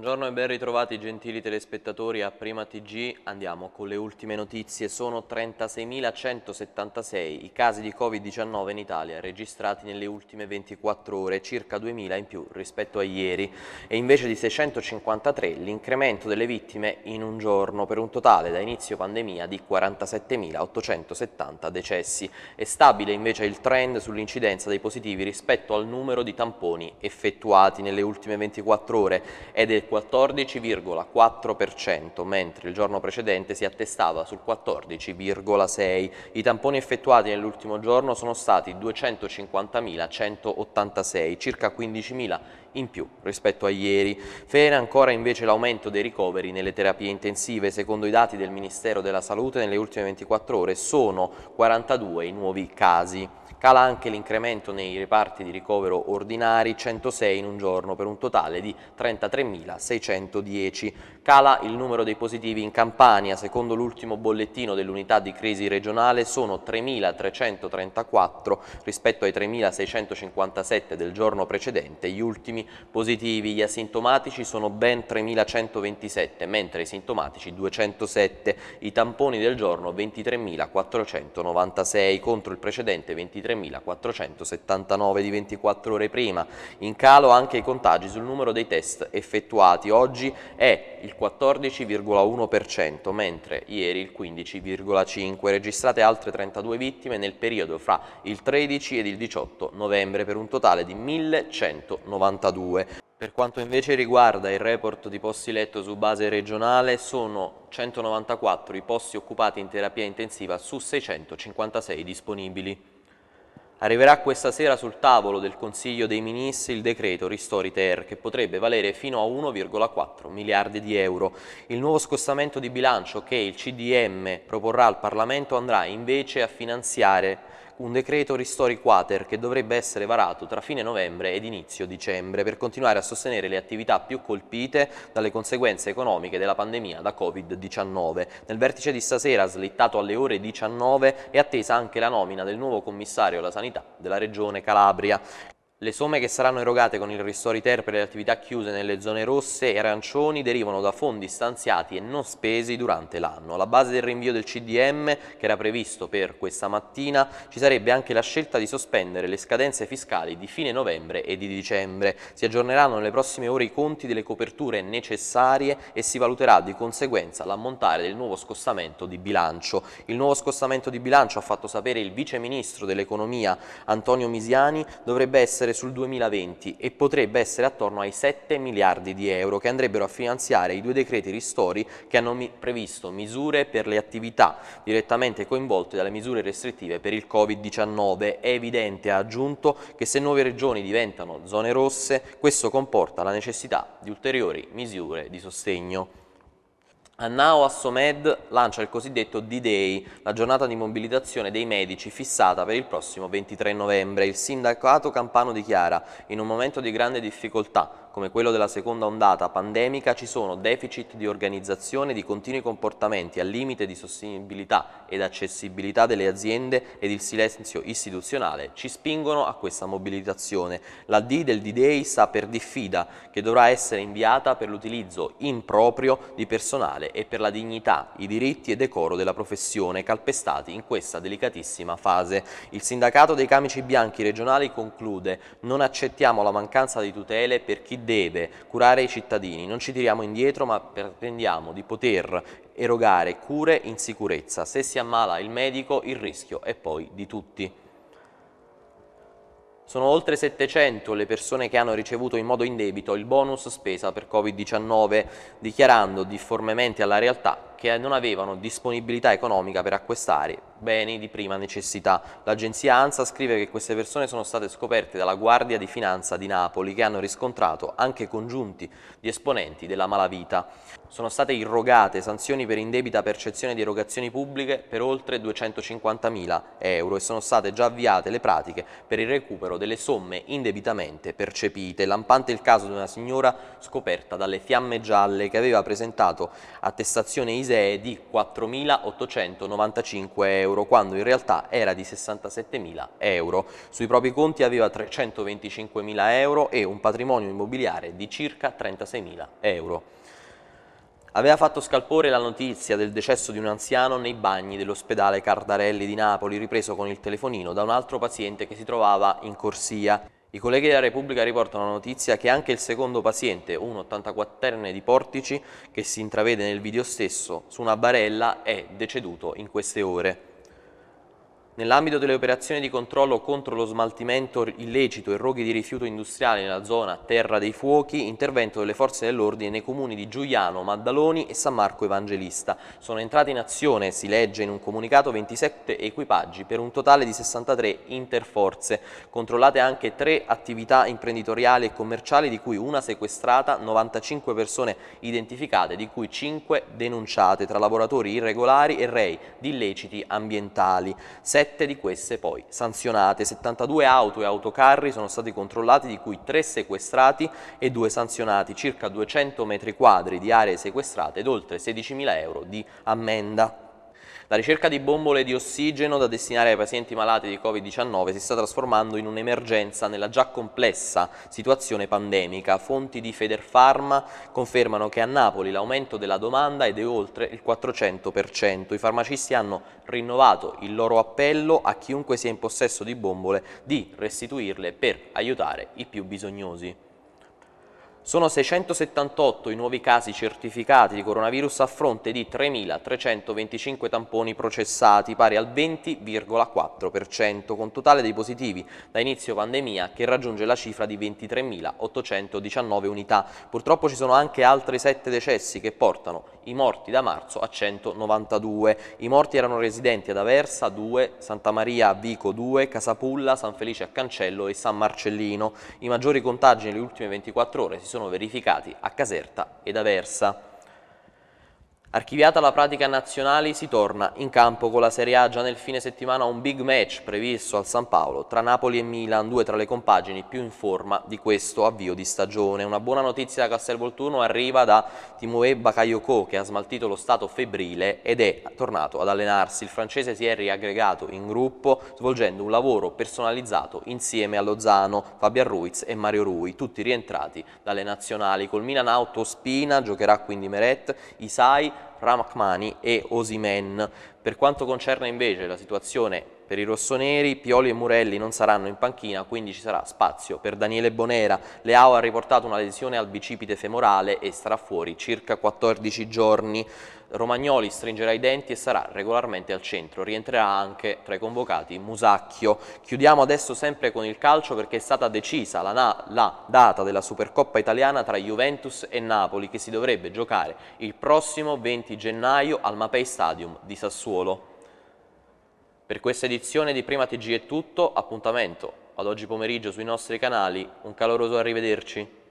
Buongiorno e ben ritrovati gentili telespettatori a Prima TG. Andiamo con le ultime notizie. Sono 36.176 i casi di Covid-19 in Italia registrati nelle ultime 24 ore, circa 2.000 in più rispetto a ieri e invece di 653 l'incremento delle vittime in un giorno per un totale da inizio pandemia di 47.870 decessi. È stabile invece il trend sull'incidenza dei positivi rispetto al numero di tamponi effettuati nelle ultime 24 ore ed è 14,4%, mentre il giorno precedente si attestava sul 14,6%. I tamponi effettuati nell'ultimo giorno sono stati 250.186, circa 15.000 in più rispetto a ieri. Frena ancora invece l'aumento dei ricoveri nelle terapie intensive. Secondo i dati del Ministero della Salute nelle ultime 24 ore sono 42 i nuovi casi. Cala anche l'incremento nei reparti di ricovero ordinari, 106 in un giorno per un totale di 33.610. Cala il numero dei positivi in Campania, secondo l'ultimo bollettino dell'unità di crisi regionale sono 3.334 rispetto ai 3.657 del giorno precedente, gli ultimi primi positivi, gli asintomatici sono ben 3.127, mentre i sintomatici 207, i tamponi del giorno 23.496 contro il precedente 23.479 di 24 ore prima. In calo anche i contagi sul numero dei test effettuati, oggi è il 14,1%, mentre ieri il 15,5%. Registrate altre 32 vittime nel periodo fra il 13 ed il 18 novembre per un totale di 1.192. 82. Per quanto invece riguarda il report di posti letto su base regionale, sono 194 i posti occupati in terapia intensiva su 656 disponibili. Arriverà questa sera sul tavolo del Consiglio dei Ministri il decreto Ristori Ter, che potrebbe valere fino a 1,4 miliardi di euro. Il nuovo scostamento di bilancio che il CDM proporrà al Parlamento andrà invece a finanziare un decreto ristori quater che dovrebbe essere varato tra fine novembre ed inizio dicembre per continuare a sostenere le attività più colpite dalle conseguenze economiche della pandemia da Covid-19. Nel vertice di stasera, slittato alle ore 19, è attesa anche la nomina del nuovo commissario alla sanità della Regione Calabria. Le somme che saranno erogate con il Ristori Ter per le attività chiuse nelle zone rosse e arancioni derivano da fondi stanziati e non spesi durante l'anno. Alla base del rinvio del CDM, che era previsto per questa mattina, ci sarebbe anche la scelta di sospendere le scadenze fiscali di fine novembre e di dicembre. Si aggiorneranno nelle prossime ore i conti delle coperture necessarie e si valuterà di conseguenza l'ammontare del nuovo scostamento di bilancio. Il nuovo scostamento di bilancio, ha fatto sapere il Vice Ministro dell'Economia Antonio Misiani, dovrebbe essere essere sul 2020 e potrebbe essere attorno ai 7 miliardi di euro che andrebbero a finanziare i due decreti ristori che hanno previsto misure per le attività direttamente coinvolte dalle misure restrittive per il Covid-19. È evidente, ha aggiunto, che se nuove regioni diventano zone rosse, questo comporta la necessità di ulteriori misure di sostegno. A Nao Assomed lancia il cosiddetto D-Day, la giornata di mobilitazione dei medici fissata per il prossimo 23 novembre. Il sindacato campano dichiara, in un momento di grande difficoltà, come quello della seconda ondata pandemica, ci sono deficit di organizzazione, di continui comportamenti al limite di sostenibilità ed accessibilità delle aziende ed il silenzio istituzionale ci spingono a questa mobilitazione. La D del D-Day sta per diffida, che dovrà essere inviata per l'utilizzo improprio di personale personale e per la dignità, i diritti e decoro della professione calpestati in questa delicatissima fase. Il sindacato dei camici bianchi regionali conclude non accettiamo la mancanza di tutele per chi deve curare i cittadini, non ci tiriamo indietro ma pretendiamo di poter erogare cure in sicurezza. Se si ammala il medico il rischio è poi di tutti. Sono oltre 700 le persone che hanno ricevuto in modo indebito il bonus spesa per Covid-19, dichiarando difformemente alla realtà che non avevano disponibilità economica per acquistare beni di prima necessità. L'agenzia ANSA scrive che queste persone sono state scoperte dalla Guardia di Finanza di Napoli che hanno riscontrato anche congiunti di esponenti della malavita. Sono state irrogate sanzioni per indebita percezione di erogazioni pubbliche per oltre 250.000 euro e sono state già avviate le pratiche per il recupero delle somme indebitamente percepite. Lampante il caso di una signora scoperta dalle fiamme gialle che aveva presentato attestazione ISA ISEE è di 4.895 euro, quando in realtà era di 67.000 euro. Sui propri conti aveva 325.000 euro e un patrimonio immobiliare di circa 36.000 euro. Aveva fatto scalpore la notizia del decesso di un anziano nei bagni dell'ospedale Cardarelli di Napoli, ripreso con il telefonino da un altro paziente che si trovava in corsia. I colleghi della Repubblica riportano la notizia che anche il secondo paziente, un 84enne di Portici, che si intravede nel video stesso su una barella, è deceduto in queste ore. Nell'ambito delle operazioni di controllo contro lo smaltimento illecito e roghi di rifiuto industriale nella zona Terra dei Fuochi, intervento delle forze dell'ordine nei comuni di Giuliano, Maddaloni e San Marco Evangelista. Sono entrati in azione, si legge in un comunicato, 27 equipaggi per un totale di 63 interforze. Controllate anche tre attività imprenditoriali e commerciali di cui una sequestrata, 95 persone identificate, di cui 5 denunciate tra lavoratori irregolari e rei di illeciti ambientali. Sette 7 di queste poi sanzionate. 72 auto e autocarri sono stati controllati, di cui 3 sequestrati e 2 sanzionati, circa 200 metri quadri di aree sequestrate ed oltre 16.000 euro di ammenda. La ricerca di bombole di ossigeno da destinare ai pazienti malati di Covid-19 si sta trasformando in un'emergenza nella già complessa situazione pandemica. Fonti di Federfarma confermano che a Napoli l'aumento della domanda è di oltre il 400%. I farmacisti hanno rinnovato il loro appello a chiunque sia in possesso di bombole di restituirle per aiutare i più bisognosi. Sono 678 i nuovi casi certificati di coronavirus a fronte di 3.325 tamponi processati, pari al 20,4%, con totale dei positivi da inizio pandemia che raggiunge la cifra di 23.819 unità. Purtroppo ci sono anche altri 7 decessi che portano i morti da marzo a 192. I morti erano residenti ad Aversa 2, Santa Maria a Vico 2, Casapulla, San Felice a Cancello e San Marcellino. I maggiori contagi nelle ultime 24 ore si sono verificati a Caserta ed Aversa. Archiviata la pratica nazionale si torna in campo con la Serie A già nel fine settimana un big match previsto al San Paolo tra Napoli e Milan, due tra le compagini più in forma di questo avvio di stagione. Una buona notizia da Castelvolturno arriva da Timoe Bakayoko che ha smaltito lo stato febbrile ed è tornato ad allenarsi. Il francese si è riaggregato in gruppo svolgendo un lavoro personalizzato insieme a Lozano, Fabian Ruiz e Mario Rui, tutti rientrati dalle nazionali. Col Milan auto Spina, giocherà quindi Meret, Isai Ramachmani e Osimen. Per quanto concerne invece la situazione per i rossoneri, Pioli e Murelli non saranno in panchina, quindi ci sarà spazio per Daniele Bonera. Leao ha riportato una lesione al bicipite femorale e starà fuori circa 14 giorni. Romagnoli stringerà i denti e sarà regolarmente al centro, rientrerà anche tra i convocati Musacchio. Chiudiamo adesso sempre con il calcio perché è stata decisa la, la data della Supercoppa italiana tra Juventus e Napoli che si dovrebbe giocare il prossimo 20 gennaio al Mapei Stadium di Sassuolo. Per questa edizione di Prima TG è tutto, appuntamento ad oggi pomeriggio sui nostri canali, un caloroso arrivederci.